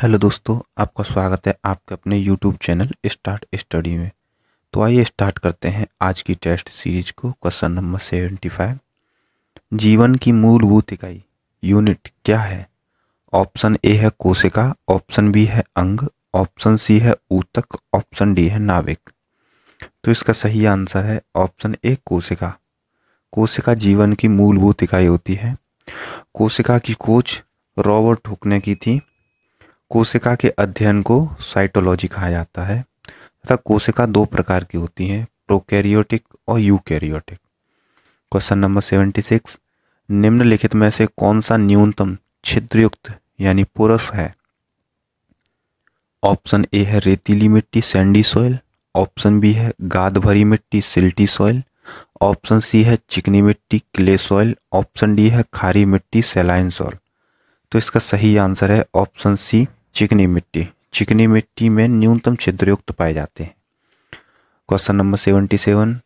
hello दोस्तों आपका स्वागत है आपके अपने यूट्यूब चैनल स्टार्ट स्टडी में तो आइए स्टार्ट करते हैं आज की टेस्ट सीरीज को क्वेश्चन नंबर सेवेंटी फाइव जीवन की मूलभूत इकाई यूनिट क्या है ऑप्शन ए है कोशिका ऑप्शन बी है अंग ऑप्शन सी है ऊतक ऑप्शन डी है नाविक तो इसका सही आंसर है ऑप्शन ए कोशिका कोशिका जीवन की मूलभूत इकाई होती है कोशिका की खोज रॉबर्ट हुक ने की थी कोशिका के अध्ययन को साइटोलॉजी कहा जाता है तथा कोशिका दो प्रकार की होती हैं प्रोकैरियोटिक और eukaryotic question number seventy six निम्नलिखित में से कौन सा न्यूनतम छिद्रयुक्त यानी पुरुष है ऑप्शन ए है रेतीली मिट्टी सैंडी सॉइल ऑप्शन बी है गाद भरी मिट्टी सिल्टी सॉइल ऑप्शन सी है चिकनी मिट्टी क्ले सॉइल ऑप्शन डी है खारी मिट्टी सेलाइन सॉइल तो इसका सही आंसर है ऑप्शन सी चिकनी मिट्टी चिकनी मिट्टी में न्यूनतम छिद्रयुक्त पाए जाते हैं क्वेश्चन नंबर सेवेंटी सेवन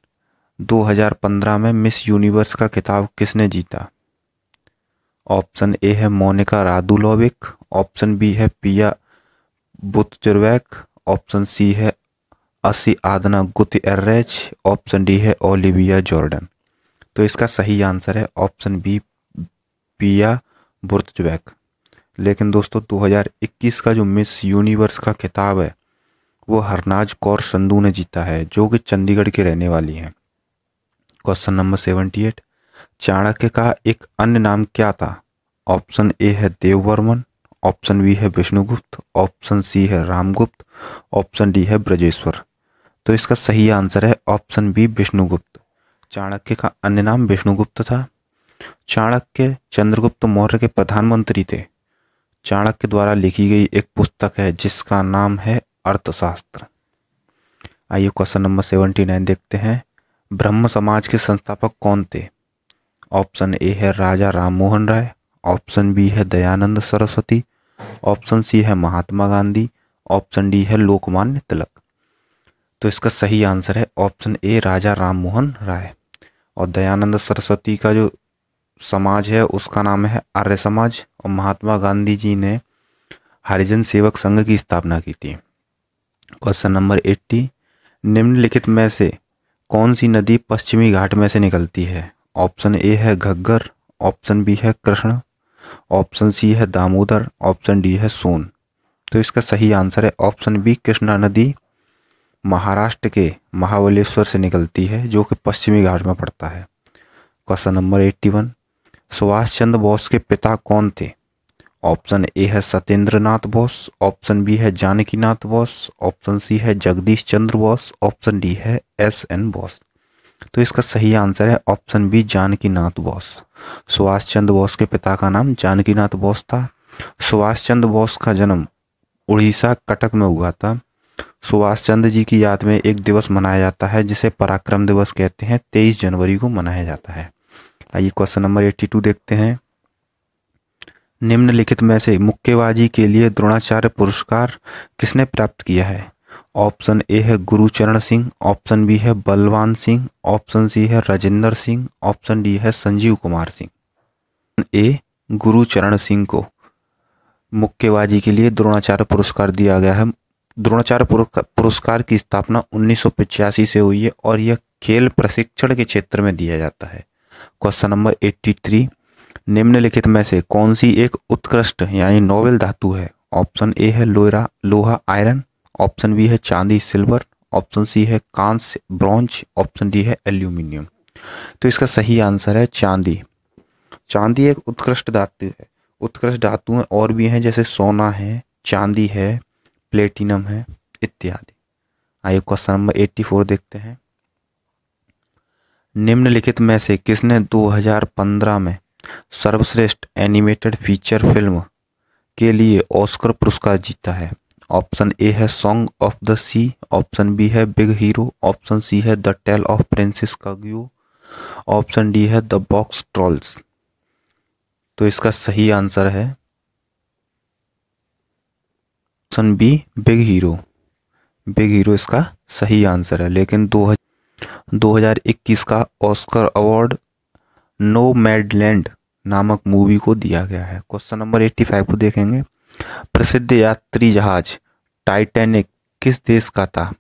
दो हज़ार पंद्रह में मिस यूनिवर्स का खिताब किसने जीता ऑप्शन ए है मोनिका रादुलोविक ऑप्शन बी है पिया बुतचुरवैक ऑप्शन सी है असी आदना गुत एर्रेज ऑप्शन डी है ओलिविया जॉर्डन तो इसका सही आंसर है ऑप्शन बी पिया बुर्तचुवैक लेकिन दोस्तों 2021 का जो मिस यूनिवर्स का खिताब है वो हरनाज कौर संधू ने जीता है जो कि चंडीगढ़ की रहने वाली हैं question number seventy eight Chanakya का एक अन्य नाम क्या था ऑप्शन ए है देववर्मन ऑप्शन बी है विष्णुगुप्त ऑप्शन सी है रामगुप्त ऑप्शन डी है ब्रजेश्वर तो इसका सही आंसर है ऑप्शन बी विष्णुगुप्त चाणक्य का अन्य नाम विष्णुगुप्त था चाणक्य चंद्रगुप्त मौर्य के प्रधानमंत्री थे चाणक्य द्वारा लिखी गई एक पुस्तक है जिसका नाम है अर्थशास्त्र आइए क्वेश्चन नंबर सेवेंटी नाइन देखते हैं ब्रह्म समाज के संस्थापक कौन थे ऑप्शन ए है राजा राममोहन राय ऑप्शन बी है दयानंद सरस्वती ऑप्शन सी है महात्मा गांधी ऑप्शन डी है लोकमान्य तिलक तो इसका सही आंसर है ऑप्शन ए राजा राममोहन राय और दयानंद सरस्वती का जो समाज है उसका नाम है आर्य समाज और महात्मा गांधी जी ने हरिजन सेवक संघ की स्थापना की थी क्वेश्चन नंबर एट्टी निम्नलिखित में से कौन सी नदी पश्चिमी घाट में से निकलती है ऑप्शन ए है घग्गर ऑप्शन बी है कृष्ण ऑप्शन सी है दामोदर ऑप्शन डी है सोन तो इसका सही आंसर है ऑप्शन बी कृष्णा नदी महाराष्ट्र के महाबलेश्वर से निकलती है जो कि पश्चिमी घाट में पड़ता है question number eighty one Subhash Chandra Bose के पिता कौन थे ऑप्शन ए है सत्येंद्र नाथ बोस ऑप्शन बी है जानकी नाथ बोस ऑप्शन सी है जगदीश चंद्र बोस ऑप्शन डी है एस एन बोस तो इसका सही आंसर है ऑप्शन बी जानकीनाथ बोस सुभाष चंद्र बोस के पिता का नाम जानकीनाथ बोस था सुभाष चंद्र बोस का जन्म उड़ीसा कटक में हुआ था सुभाष चंद्र जी की याद में एक दिवस मनाया जाता है जिसे पराक्रम दिवस कहते हैं तेईस जनवरी को मनाया जाता है आइए क्वेश्चन नंबर एट्टी टू देखते हैं निम्नलिखित में से मुक्केबाजी के लिए द्रोणाचार्य पुरस्कार किसने प्राप्त किया है ऑप्शन ए है गुरुचरण सिंह ऑप्शन बी है बलवान सिंह ऑप्शन सी है राजेंद्र सिंह ऑप्शन डी है संजीव कुमार सिंह ए गुरुचरण सिंह को मुक्केबाजी के लिए द्रोणाचार्य पुरस्कार दिया गया है द्रोणाचार्य पुरस्कार की स्थापना उन्नीस से हुई है और यह खेल प्रशिक्षण के क्षेत्र में दिया जाता है क्वेश्चन नंबर एट्टी थ्री निम्नलिखित में से कौन सी एक उत्कृष्ट यानी नोवेल धातु है ऑप्शन ए है लोहरा लोहा आयरन ऑप्शन बी है चांदी सिल्वर ऑप्शन सी है कांस्य ब्रॉन्ज ऑप्शन डी है एल्यूमिनियम तो इसका सही आंसर है चांदी चांदी एक उत्कृष्ट धातु है उत्कृष्ट धातुएं और भी हैं जैसे सोना है चांदी है प्लेटिनम है इत्यादि आइए क्वेश्चन नंबर एट्टी फोर देखते हैं निम्नलिखित में से किसने 2015 में सर्वश्रेष्ठ एनिमेटेड फीचर फिल्म के लिए ऑस्कर पुरस्कार जीता है ऑप्शन ए है song of the sea option B है बिग हीरो ऑप्शन सी है the tale of princess Kaguya option D है द बॉक्स ट्रॉल्स तो इसका सही आंसर है option B big hero big hero इसका सही आंसर है लेकिन दो 2021 का ऑस्कर अवार्ड नो मैडलैंड नामक मूवी को दिया गया है क्वेश्चन नंबर 85 को देखेंगे प्रसिद्ध यात्री जहाज टाइटैनिक किस देश का था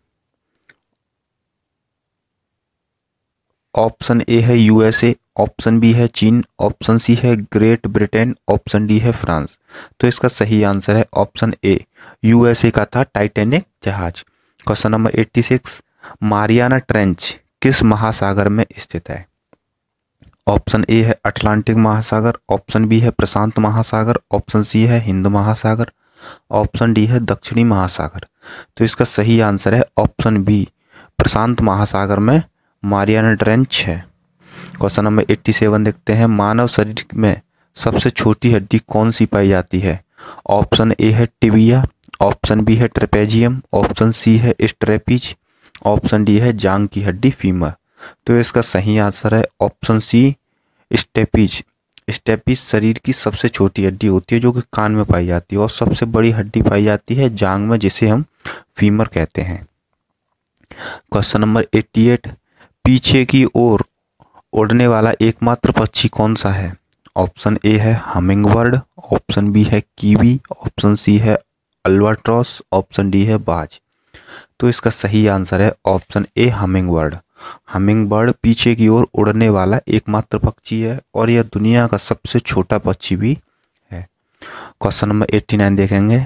ऑप्शन ए है यूएसए ऑप्शन बी है चीन ऑप्शन सी है ग्रेट ब्रिटेन ऑप्शन डी है फ्रांस तो इसका सही आंसर है ऑप्शन ए यूएसए का था टाइटेनिक जहाज क्वेश्चन नंबर 86 मारियाना ट्रेंच किस महासागर में स्थित है ऑप्शन ए है अटलांटिक महासागर ऑप्शन बी है प्रशांत महासागर ऑप्शन सी है हिंद महासागर ऑप्शन डी है दक्षिणी महासागर तो इसका सही आंसर है ऑप्शन बी प्रशांत महासागर में मारियाना ट्रेंच है क्वेश्चन नंबर एट्टी सेवन देखते हैं मानव शरीर में सबसे छोटी हड्डी कौन सी पाई जाती है ऑप्शन ए है टिबिया ऑप्शन बी है ट्रेपेजियम ऑप्शन सी है स्ट्रेपिज ऑप्शन डी है जांग की हड्डी फीमर तो इसका सही आंसर है ऑप्शन सी स्टेपिज स्टेपीज शरीर की सबसे छोटी हड्डी होती है जो कि कान में पाई जाती है और सबसे बड़ी हड्डी पाई जाती है जांग में जिसे हम फीमर कहते हैं क्वेश्चन नंबर एट्टी एट पीछे की ओर उड़ने वाला एकमात्र पक्षी कौन सा है ऑप्शन ए है हमिंग ऑप्शन बी है कीवी ऑप्शन सी है अल्वाट्रॉस ऑप्शन डी है बाज तो इसका सही आंसर है option A humming bird humming bird पीछे की ओर उड़ने वाला एकमात्र पक्षी है और यह दुनिया का सबसे छोटा पक्षी भी है क्वेश्चन नंबर एट्टी नाइन देखेंगे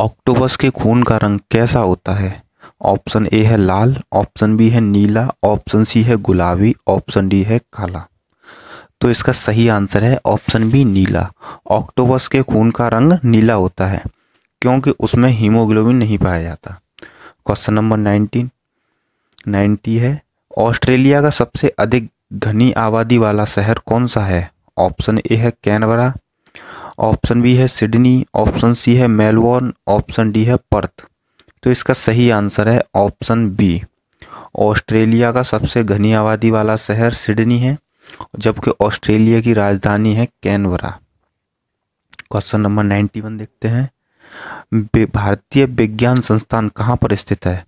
ऑक्टोपस के खून का रंग कैसा होता है ऑप्शन ए है लाल ऑप्शन बी है नीला ऑप्शन सी है गुलाबी ऑप्शन डी है काला तो इसका सही आंसर है ऑप्शन बी नीला ऑक्टोपस के खून का रंग नीला होता है क्योंकि उसमें हीमोग्लोबिन नहीं पाया जाता क्वेश्चन नंबर नाइनटीन नाइन्टी है ऑस्ट्रेलिया का सबसे अधिक घनी आबादी वाला शहर कौन सा है ऑप्शन ए है कैनवरा ऑप्शन बी है सिडनी ऑप्शन सी है मेलबोर्न ऑप्शन डी है पर्थ तो इसका सही आंसर है ऑप्शन बी ऑस्ट्रेलिया का सबसे घनी आबादी वाला शहर सिडनी है जबकि ऑस्ट्रेलिया की राजधानी है Canberra question number ninety one देखते हैं भारतीय विज्ञान संस्थान कहाँ पर स्थित है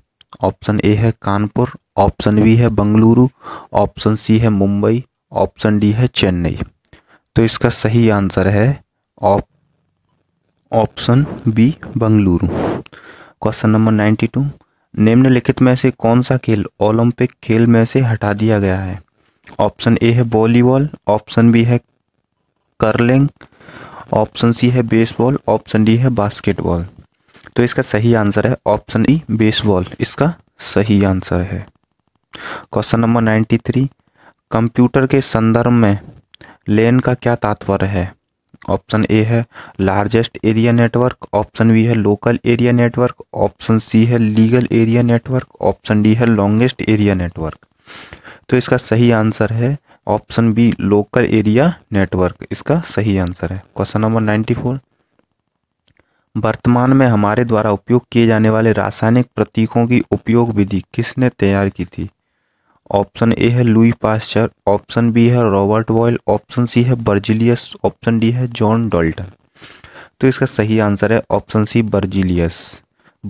ऑप्शन ए है कानपुर ऑप्शन बी है बंगलुरु ऑप्शन सी है मुंबई ऑप्शन डी है चेन्नई तो इसका सही आंसर है option B Bengaluru question number ninety two निम्नलिखित में से कौन सा खेल ओलंपिक खेल में से हटा दिया गया है ऑप्शन ए है वॉलीबॉल ऑप्शन बी है करलिंग ऑप्शन सी है बेसबॉल ऑप्शन डी है बास्केटबॉल तो इसका सही आंसर है ऑप्शन ई बेसबॉल इसका सही आंसर है question number ninety three computer के संदर्भ में लेन का क्या तात्पर्य है ऑप्शन ए है largest area network option B है local area network option C है legal area network option D है लॉन्गेस्ट एरिया नेटवर्क तो इसका सही आंसर है option B local area network इसका सही आंसर है क्वेश्चन नंबर नाइन्टी फोर वर्तमान में हमारे द्वारा उपयोग किए जाने वाले रासायनिक प्रतीकों की उपयोग विधि किसने तैयार की थी ऑप्शन ए है लुई पास्चर ऑप्शन बी है रॉबर्ट वॉयल ऑप्शन सी है बर्जिलियस ऑप्शन डी है जॉन डॉल्टन तो इसका सही आंसर है ऑप्शन सी बर्जिलियस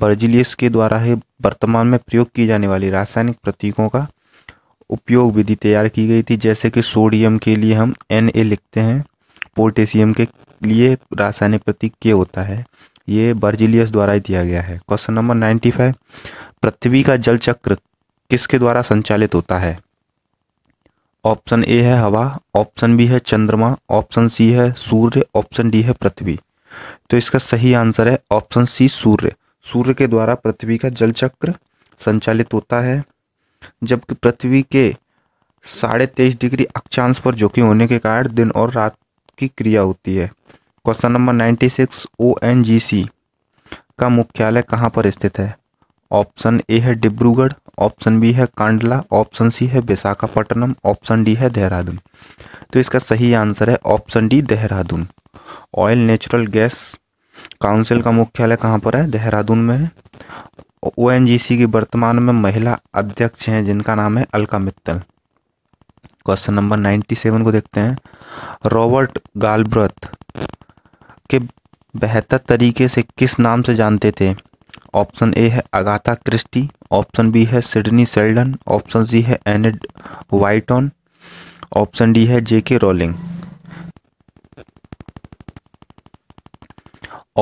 बर्जिलियस के द्वारा ही वर्तमान में प्रयोग की जाने वाली रासायनिक प्रतीकों का उपयोग विधि तैयार की गई थी जैसे कि सोडियम के लिए हम एन ए लिखते हैं पोटेशियम के लिए रासायनिक प्रतीक के होता है ये बर्जिलियस द्वारा ही दिया गया है क्वेश्चन नंबर नाइन्टी फाइव पृथ्वी का जल चक्र किसके द्वारा संचालित होता है ऑप्शन ए है हवा ऑप्शन बी है चंद्रमा ऑप्शन सी है सूर्य ऑप्शन डी है पृथ्वी तो इसका सही आंसर है ऑप्शन सी सूर्य सूर्य के द्वारा पृथ्वी का जल चक्र संचालित होता है जबकि पृथ्वी के साढ़े तेईस डिग्री अक्षांश पर जोखिम होने के कारण दिन और रात की क्रिया होती है question number ninety six O N G C का मुख्यालय कहाँ पर स्थित है ऑप्शन ए है डिब्रूगढ़ ऑप्शन बी है कांडला ऑप्शन सी है विशाखापट्टनम ऑप्शन डी है देहरादून तो इसका सही आंसर है option D Dehradun oil natural gas council का मुख्यालय कहाँ पर है देहरादून में है ओ की वर्तमान में महिला अध्यक्ष हैं जिनका नाम है Alka Mittal question number ninety seven को देखते हैं रॉबर्ट गालब्रथ के बेहतर तरीके से किस नाम से जानते थे ऑप्शन ए है अगाथा क्रिस्टी ऑप्शन बी है सिडनी सेल्डन ऑप्शन सी है एनेड वाइटन ऑप्शन डी है J K Rowling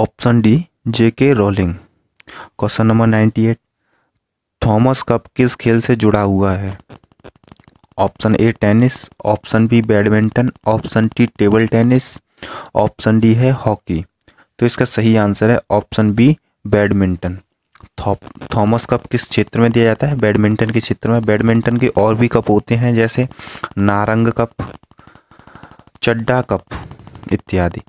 option D J K Rowling question number ninety eight Thomas Cup किस खेल से जुड़ा हुआ है option A tennis option B badminton option T table tennis option D है hockey तो इसका सही आंसर है option B badminton Thomas Cup किस क्षेत्र में दिया जाता है बैडमिंटन के क्षेत्र में बैडमिंटन के और भी कप होते हैं जैसे नारंग कप चड्डा कप इत्यादि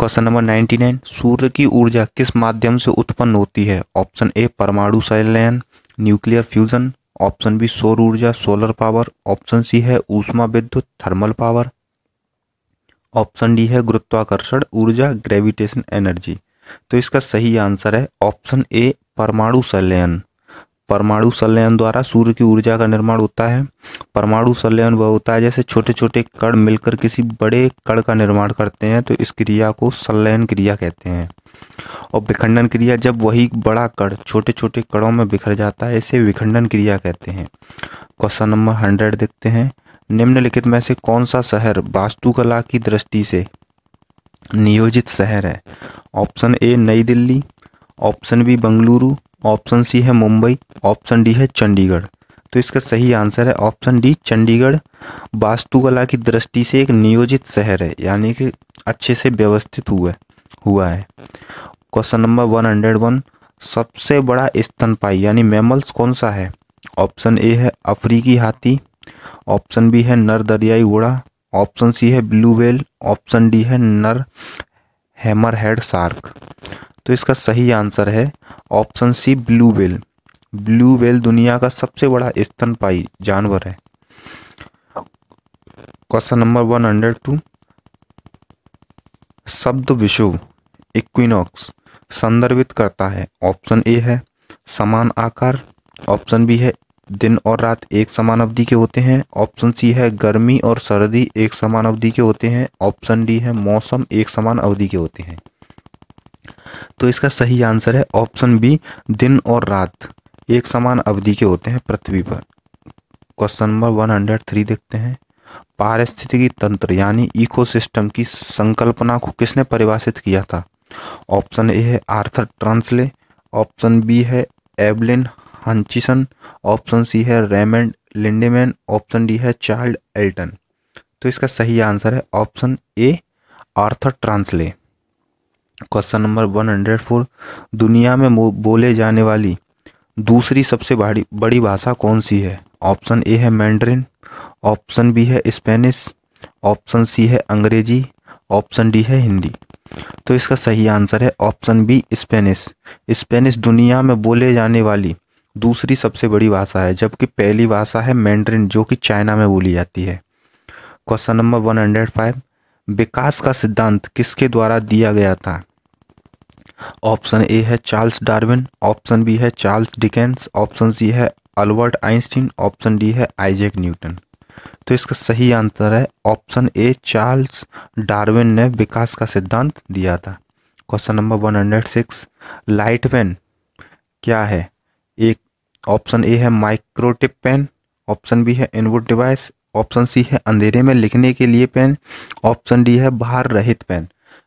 क्वेश्चन नंबर नाइन्टी नाइन सूर्य की ऊर्जा किस माध्यम से उत्पन्न होती है ऑप्शन ए परमाणु संलयन न्यूक्लियर फ्यूजन ऑप्शन बी सौर ऊर्जा सोलर पावर ऑप्शन सी है ऊष्मा विद्युत थर्मल पावर ऑप्शन डी है गुरुत्वाकर्षण ऊर्जा ग्रेविटेशन एनर्जी तो इसका सही आंसर है ऑप्शन ए परमाणु संलयन परमाणु संलयन द्वारा सूर्य की ऊर्जा का निर्माण होता है परमाणु संलयन वह होता है जैसे छोटे छोटे कण मिलकर किसी बड़े कण का निर्माण करते हैं तो इस क्रिया को संलयन क्रिया कहते हैं और विखंडन क्रिया जब वही बड़ा कण छोटे छोटे कणों में बिखर जाता है इसे विखंडन क्रिया कहते हैं क्वेश्चन नंबर हंड्रेड देखते हैं निम्नलिखित में से कौन सा शहर वास्तुकला की दृष्टि से नियोजित शहर है option A Nai Delhi option B Bengaluru option C है मुंबई ऑप्शन डी है चंडीगढ़ तो इसका सही आंसर है ऑप्शन डी चंडीगढ़ वास्तुकला की दृष्टि से एक नियोजित शहर है यानी कि अच्छे से व्यवस्थित हुआ हुआ है question number one hundred one सबसे बड़ा स्तनपाई यानी मैमल्स कौन सा है ऑप्शन ए है अफ्रीकी हाथी ऑप्शन बी है नर दरियाई घोड़ा ऑप्शन सी है ब्लू वेल ऑप्शन डी है नर हैमर हेड शार्क तो इसका सही आंसर है option C blue whale blue whale दुनिया का सबसे बड़ा स्तनपाई जानवर है question number one hundred two शब्द विशुभ इक्विनॉक्स संदर्भित करता है ऑप्शन ए है समान आकार ऑप्शन बी है दिन और रात एक समान अवधि के होते हैं ऑप्शन सी है गर्मी और सर्दी एक समान अवधि के होते हैं ऑप्शन डी है मौसम एक समान अवधि के होते हैं तो इसका सही आंसर है ऑप्शन बी दिन और रात एक समान अवधि के होते हैं पृथ्वी पर question number one hundred three देखते हैं पारिस्थितिकी तंत्र यानी इकोसिस्टम की संकल्पना को किसने परिभाषित किया था ऑप्शन ए है आर्थर ट्रांसले ऑप्शन बी है एबलिन हंचिसन ऑप्शन सी है रेमंड लिंडेमैन ऑप्शन डी है चार्ल्ड एल्टन तो इसका सही आंसर है option A Arthur Tansley question number one hundred four दुनिया में बोले जाने वाली दूसरी सबसे बड़ी बड़ी भाषा कौन सी है ऑप्शन ए है मैंड्रिन ऑप्शन बी है स्पेनिश ऑप्शन सी है अंग्रेजी ऑप्शन डी है हिंदी तो इसका सही आंसर है ऑप्शन बी स्पेनिश स्पेनिश दुनिया में बोले जाने वाली दूसरी सबसे बड़ी भाषा है जबकि पहली भाषा है मैंड्रिन जो कि चाइना में बोली जाती है question number one hundred five विकास का सिद्धांत किसके द्वारा दिया गया था ऑप्शन ए है चार्ल्स डार्विन ऑप्शन बी है चार्ल्स डिकेंस ऑप्शन सी है अल्बर्ट आइंस्टीन ऑप्शन डी है आइजेक न्यूटन तो इसका सही आंसर है ऑप्शन ए चार्ल्स डार्विन ने विकास का सिद्धांत दिया था question number one hundred six light pen क्या है ऑप्शन ए है माइक्रोटिप पेन ऑप्शन बी है इनवुड डिवाइस ऑप्शन सी है अंधेरे में लिखने के लिए पेन ऑप्शन डी है बाहर रहित पेन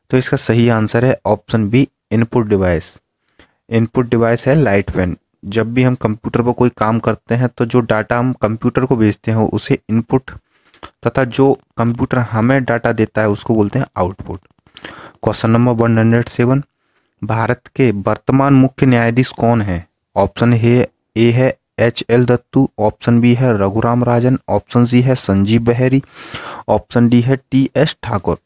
तो इसका सही आंसर है option B input device input device है लाइट पेन जब भी हम कंप्यूटर पर कोई काम करते हैं तो जो डाटा हम कंप्यूटर को भेजते हैं उसे इनपुट तथा जो कंप्यूटर हमें डाटा देता है उसको बोलते हैं output question number one hundred seven Bharat के वर्तमान मुख्य न्यायाधीश कौन है ऑप्शन ए ए है H L Dattu option B है रघुराम राजन ऑप्शन सी है संजीव बहरी ऑप्शन डी है टी एस ठाकुर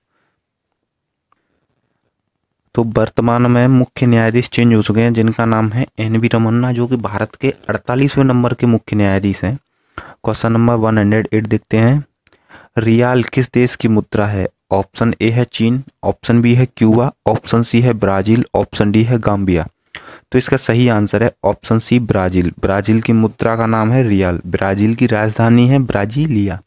तो वर्तमान में मुख्य न्यायाधीश चेंज हो चुके हैं जिनका नाम है एन वी रमन्ना जो कि भारत के अड़तालीसवें नंबर के मुख्य न्यायाधीश हैं question number one hundred eight देखते हैं रियाल किस देश की मुद्रा है ऑप्शन ए है चीन ऑप्शन बी है क्यूबा ऑप्शन सी है ब्राज़ील ऑप्शन डी है गाम्बिया तो इसका सही आंसर है ऑप्शन सी ब्राज़ील ब्राज़ील की मुद्रा का नाम है रियल ब्राज़ील की राजधानी है Brasilia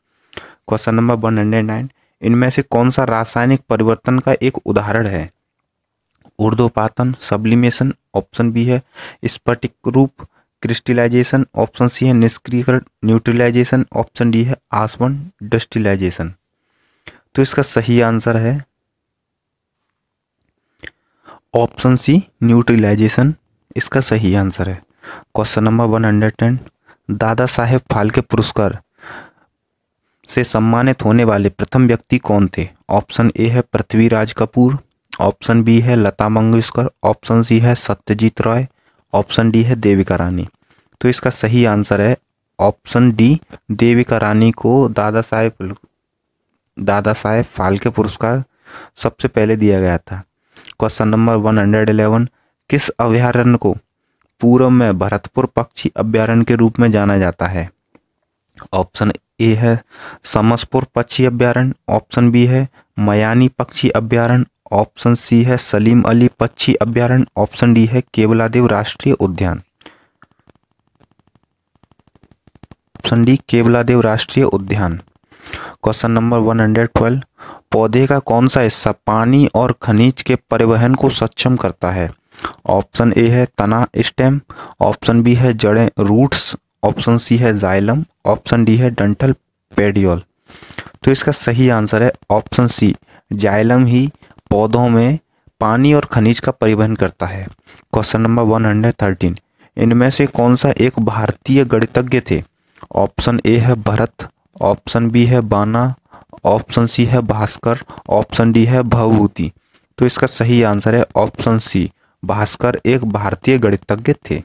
question number one hundred nine इनमें से कौन सा रासायनिक परिवर्तन का एक उदाहरण है उर्दोपातन सब्लिमेशन ऑप्शन बी है स्पटिक रूप क्रिस्टिलाइजेशन ऑप्शन सी है निष्क्रियकरण न्यूट्रलाइजेशन ऑप्शन डी है आसवन डस्टिलाइजेशन तो इसका सही आंसर है ऑप्शन सी न्यूट्रिलाइजेशन इसका सही आंसर है question number one hundred ten Dada Saheb Phalke पुरस्कार से सम्मानित होने वाले प्रथम व्यक्ति कौन थे ऑप्शन ए है पृथ्वीराज कपूर ऑप्शन बी है लता मंगेशकर ऑप्शन सी है सत्यजीत रॉय ऑप्शन डी है देविका रानी तो इसका सही आंसर है ऑप्शन डी देविका रानी को दादा साहेब दादा साहेब फाल्के पुरस्कार सबसे पहले दिया गया था question number one hundred eleven किस अभ्यारण्य को पूर्व में भरतपुर पक्षी अभ्यारण्य के रूप में जाना जाता है ऑप्शन ए है समसपुर पक्षी अभ्यारण्य ऑप्शन बी है मयानी पक्षी अभ्यारण्य ऑप्शन सी है सलीम अली पक्षी अभ्यारण्य ऑप्शन डी है केवलादेव राष्ट्रीय उद्यान ऑप्शन डी केवलादेव राष्ट्रीय उद्यान क्वेश्चन नंबर 112 पौधे का कौन सा हिस्सा पानी और खनिज के परिवहन को सक्षम करता है ऑप्शन ए है तना स्टेम ऑप्शन बी है जड़ें रूट्स ऑप्शन सी है जाइलम ऑप्शन डी है डंटल पेडियोल तो इसका सही आंसर है ऑप्शन सी जाइलम ही पौधों में पानी और खनिज का परिवहन करता है क्वेश्चन नंबर 113 इनमें से कौन सा एक भारतीय गणितज्ञ थे ऑप्शन ए है भरत ऑप्शन बी है बाना ऑप्शन सी है भास्कर ऑप्शन डी है भवभूति तो इसका सही आंसर है ऑप्शन सी भास्कर एक भारतीय गणितज्ञ थे